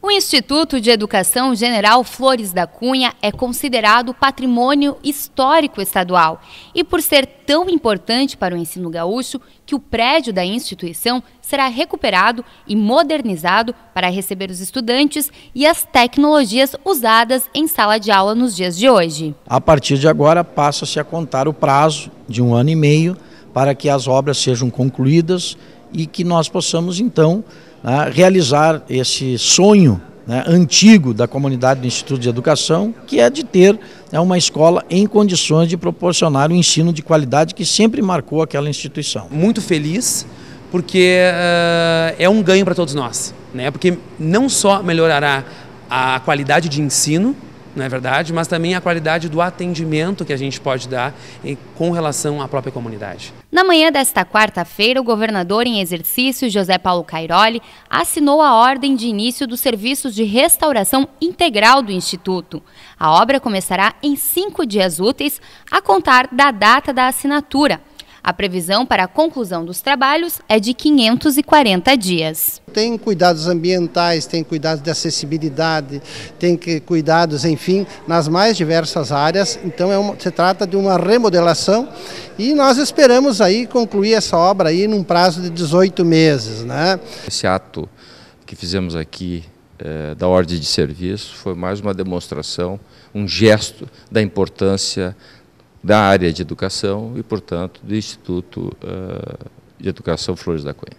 O Instituto de Educação General Flores da Cunha é considerado patrimônio histórico estadual e por ser tão importante para o ensino gaúcho que o prédio da instituição será recuperado e modernizado para receber os estudantes e as tecnologias usadas em sala de aula nos dias de hoje. A partir de agora passa-se a contar o prazo de um ano e meio para que as obras sejam concluídas e que nós possamos, então, né, realizar esse sonho né, antigo da comunidade do Instituto de Educação, que é de ter né, uma escola em condições de proporcionar um ensino de qualidade que sempre marcou aquela instituição. Muito feliz, porque uh, é um ganho para todos nós, né? porque não só melhorará a qualidade de ensino, não é verdade? Mas também a qualidade do atendimento que a gente pode dar com relação à própria comunidade. Na manhã desta quarta-feira, o governador em exercício, José Paulo Cairoli, assinou a ordem de início dos serviços de restauração integral do Instituto. A obra começará em cinco dias úteis, a contar da data da assinatura a previsão para a conclusão dos trabalhos é de 540 dias. Tem cuidados ambientais, tem cuidados de acessibilidade, tem cuidados, enfim, nas mais diversas áreas. Então é uma, se trata de uma remodelação e nós esperamos aí concluir essa obra aí num prazo de 18 meses. Né? Esse ato que fizemos aqui é, da ordem de serviço foi mais uma demonstração, um gesto da importância da área de educação e, portanto, do Instituto eh, de Educação Flores da Cunha.